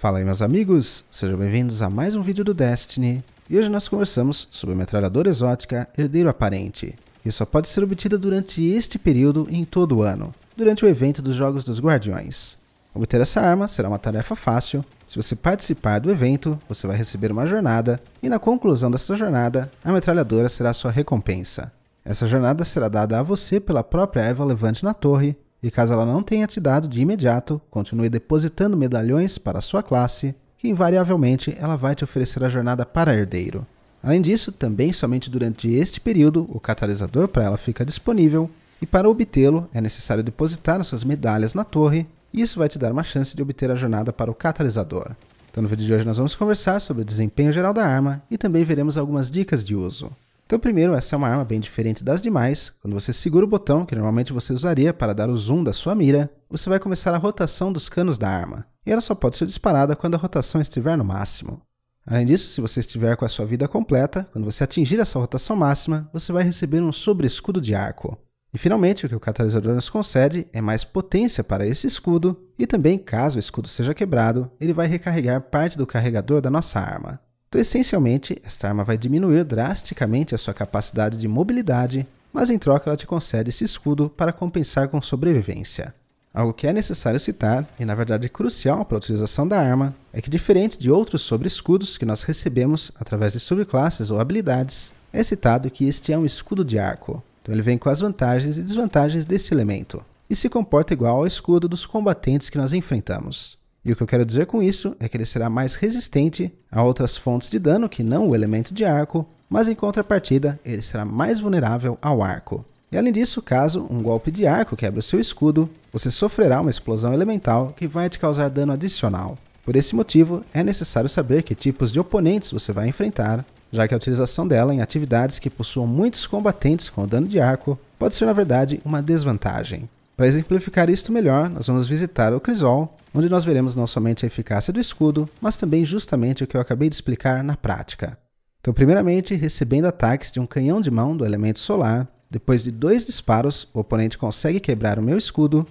Fala aí meus amigos, sejam bem-vindos a mais um vídeo do Destiny e hoje nós conversamos sobre a metralhadora exótica Herdeiro Aparente, que só pode ser obtida durante este período em todo o ano, durante o evento dos Jogos dos Guardiões. Obter essa arma será uma tarefa fácil, se você participar do evento, você vai receber uma jornada e na conclusão dessa jornada, a metralhadora será a sua recompensa. Essa jornada será dada a você pela própria Eva Levante na torre, e caso ela não tenha te dado de imediato, continue depositando medalhões para a sua classe, que invariavelmente ela vai te oferecer a jornada para herdeiro. Além disso, também somente durante este período o catalisador para ela fica disponível, e para obtê-lo é necessário depositar suas medalhas na torre, e isso vai te dar uma chance de obter a jornada para o catalisador. Então no vídeo de hoje nós vamos conversar sobre o desempenho geral da arma e também veremos algumas dicas de uso. Então, primeiro, essa é uma arma bem diferente das demais. Quando você segura o botão, que normalmente você usaria para dar o zoom da sua mira, você vai começar a rotação dos canos da arma, e ela só pode ser disparada quando a rotação estiver no máximo. Além disso, se você estiver com a sua vida completa, quando você atingir essa rotação máxima, você vai receber um sobre-escudo de arco. E finalmente, o que o catalisador nos concede é mais potência para esse escudo, e também, caso o escudo seja quebrado, ele vai recarregar parte do carregador da nossa arma. Então, essencialmente, esta arma vai diminuir drasticamente a sua capacidade de mobilidade, mas em troca ela te concede esse escudo para compensar com sobrevivência. Algo que é necessário citar, e na verdade crucial para a utilização da arma, é que diferente de outros sobre-escudos que nós recebemos através de subclasses ou habilidades, é citado que este é um escudo de arco, então ele vem com as vantagens e desvantagens desse elemento, e se comporta igual ao escudo dos combatentes que nós enfrentamos. E o que eu quero dizer com isso é que ele será mais resistente a outras fontes de dano que não o elemento de arco, mas em contrapartida ele será mais vulnerável ao arco. E além disso, caso um golpe de arco quebre o seu escudo, você sofrerá uma explosão elemental que vai te causar dano adicional. Por esse motivo, é necessário saber que tipos de oponentes você vai enfrentar, já que a utilização dela em atividades que possuam muitos combatentes com dano de arco pode ser na verdade uma desvantagem. Para exemplificar isto melhor, nós vamos visitar o crisol, onde nós veremos não somente a eficácia do escudo, mas também justamente o que eu acabei de explicar na prática. Então, primeiramente, recebendo ataques de um canhão de mão do elemento solar, depois de dois disparos, o oponente consegue quebrar o meu escudo.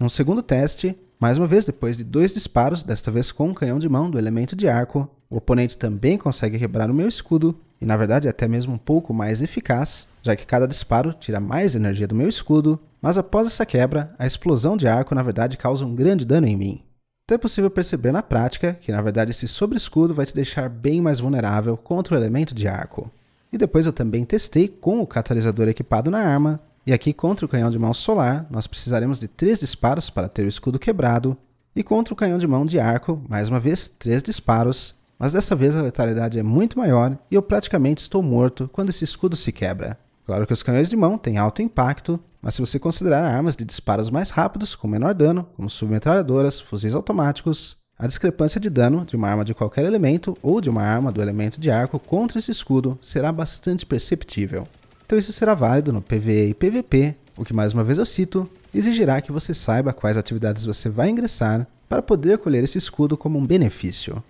Num segundo teste, mais uma vez, depois de dois disparos, desta vez com um canhão de mão do elemento de arco, o oponente também consegue quebrar o meu escudo e na verdade é até mesmo um pouco mais eficaz, já que cada disparo tira mais energia do meu escudo, mas após essa quebra, a explosão de arco na verdade causa um grande dano em mim. Então é possível perceber na prática que na verdade esse sobre-escudo vai te deixar bem mais vulnerável contra o elemento de arco. E depois eu também testei com o catalisador equipado na arma, e aqui contra o canhão de mão solar nós precisaremos de 3 disparos para ter o escudo quebrado, e contra o canhão de mão de arco, mais uma vez, 3 disparos, mas dessa vez a letalidade é muito maior e eu praticamente estou morto quando esse escudo se quebra. Claro que os canhões de mão têm alto impacto, mas se você considerar armas de disparos mais rápidos, com menor dano, como submetralhadoras, fuzis automáticos, a discrepância de dano de uma arma de qualquer elemento ou de uma arma do elemento de arco contra esse escudo será bastante perceptível. Então isso será válido no PvE e PvP, o que mais uma vez eu cito, exigirá que você saiba quais atividades você vai ingressar para poder colher esse escudo como um benefício.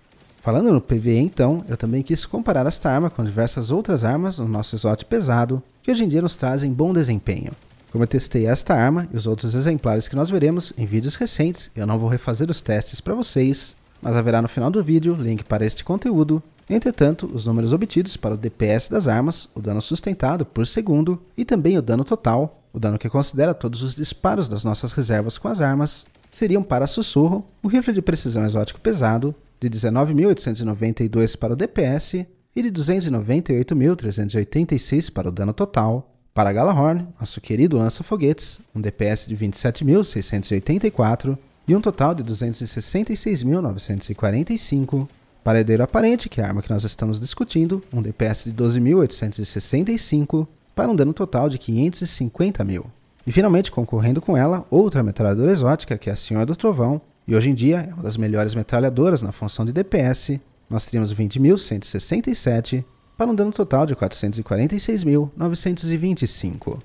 Falando no PVE, então, eu também quis comparar esta arma com diversas outras armas no nosso slot pesado, que hoje em dia nos trazem bom desempenho. Como eu testei esta arma e os outros exemplares que nós veremos em vídeos recentes, eu não vou refazer os testes para vocês, mas haverá no final do vídeo link para este conteúdo. Entretanto, os números obtidos para o DPS das armas, o dano sustentado por segundo e também o dano total, o dano que considera todos os disparos das nossas reservas com as armas, seriam para sussurro, o rifle de precisão exótico pesado, de 19.892 para o DPS e de 298.386 para o dano total. Para Galahorn, nosso querido lança-foguetes, um DPS de 27.684 e um total de 266.945. Para herdeiro aparente, que é a arma que nós estamos discutindo, um DPS de 12.865 para um dano total de 550.000 E finalmente, concorrendo com ela, outra metralhadora exótica, que é a Senhora do Trovão, e hoje em dia é uma das melhores metralhadoras na função de DPS. Nós teríamos 20.167 para um dano total de 446.925.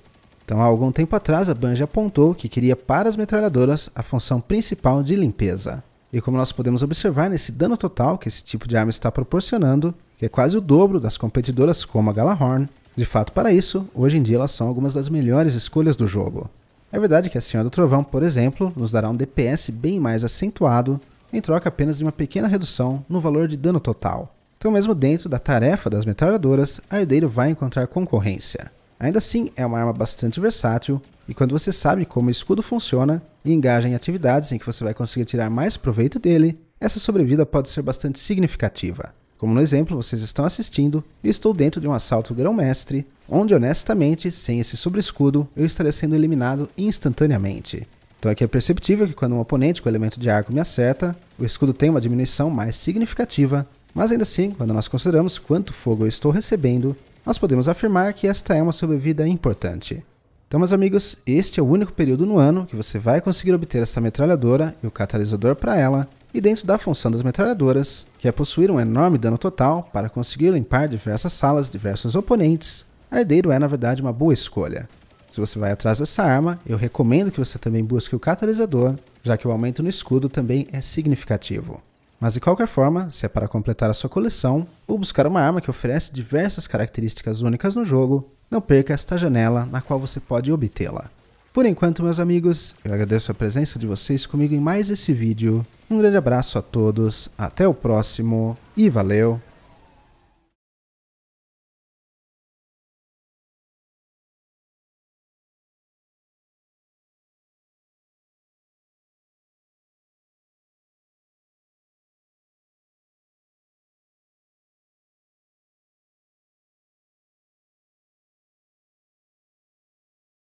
Então, há algum tempo atrás, a Bungie apontou que queria para as metralhadoras a função principal de limpeza. E como nós podemos observar nesse dano total que esse tipo de arma está proporcionando, que é quase o dobro das competidoras como a Galahorn, de fato para isso, hoje em dia elas são algumas das melhores escolhas do jogo. É verdade que a Senhora do Trovão, por exemplo, nos dará um DPS bem mais acentuado em troca apenas de uma pequena redução no valor de dano total. Então, mesmo dentro da tarefa das metralhadoras, a Herdeiro vai encontrar concorrência. Ainda assim, é uma arma bastante versátil, e quando você sabe como o escudo funciona e engaja em atividades em que você vai conseguir tirar mais proveito dele, essa sobrevida pode ser bastante significativa. Como no exemplo, vocês estão assistindo, estou dentro de um assalto grão-mestre, onde honestamente, sem esse sobrescudo, eu estaria sendo eliminado instantaneamente. Então aqui é perceptível que quando um oponente com elemento de arco me acerta, o escudo tem uma diminuição mais significativa, mas ainda assim, quando nós consideramos quanto fogo eu estou recebendo, nós podemos afirmar que esta é uma sobrevida importante. Então, meus amigos, este é o único período no ano que você vai conseguir obter essa metralhadora e o catalisador para ela, e dentro da função das metralhadoras, que é possuir um enorme dano total para conseguir limpar diversas salas, diversos oponentes, a Herdeiro é na verdade uma boa escolha. Se você vai atrás dessa arma, eu recomendo que você também busque o catalisador, já que o aumento no escudo também é significativo. Mas de qualquer forma, se é para completar a sua coleção ou buscar uma arma que oferece diversas características únicas no jogo, não perca esta janela na qual você pode obtê-la. Por enquanto, meus amigos, eu agradeço a presença de vocês comigo em mais esse vídeo um grande abraço a todos, até o próximo e valeu!